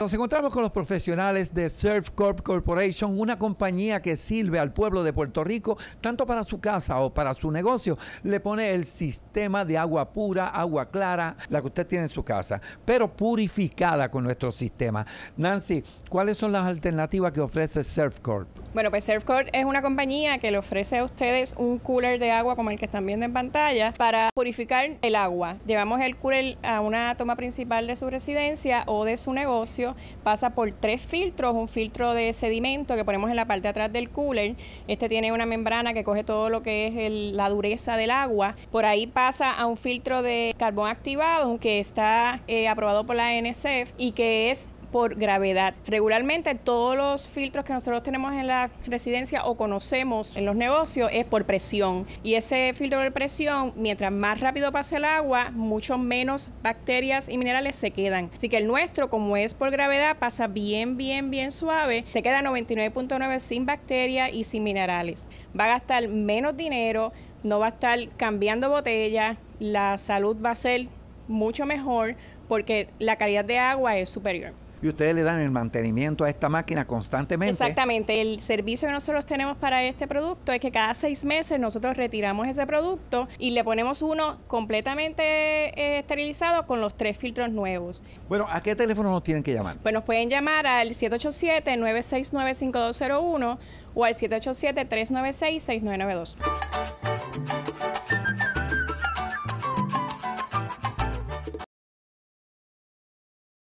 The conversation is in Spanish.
Nos encontramos con los profesionales de Surf Corp Corporation, una compañía que sirve al pueblo de Puerto Rico tanto para su casa o para su negocio. Le pone el sistema de agua pura, agua clara, la que usted tiene en su casa, pero purificada con nuestro sistema. Nancy, ¿cuáles son las alternativas que ofrece Surf Corp? Bueno, pues Surfcore es una compañía que le ofrece a ustedes un cooler de agua como el que están viendo en pantalla para purificar el agua. Llevamos el cooler a una toma principal de su residencia o de su negocio, pasa por tres filtros, un filtro de sedimento que ponemos en la parte de atrás del cooler. Este tiene una membrana que coge todo lo que es la dureza del agua. Por ahí pasa a un filtro de carbón activado que está eh, aprobado por la NSF y que es por gravedad. Regularmente todos los filtros que nosotros tenemos en la residencia o conocemos en los negocios es por presión. Y ese filtro de presión, mientras más rápido pase el agua, mucho menos bacterias y minerales se quedan. Así que el nuestro, como es por gravedad, pasa bien, bien, bien suave. Se queda 99.9 sin bacterias y sin minerales. Va a gastar menos dinero, no va a estar cambiando botellas, la salud va a ser mucho mejor porque la calidad de agua es superior y ustedes le dan el mantenimiento a esta máquina constantemente. Exactamente. El servicio que nosotros tenemos para este producto es que cada seis meses nosotros retiramos ese producto y le ponemos uno completamente eh, esterilizado con los tres filtros nuevos. Bueno, ¿a qué teléfono nos tienen que llamar? Pues nos pueden llamar al 787-969-5201 o al 787-396-6992.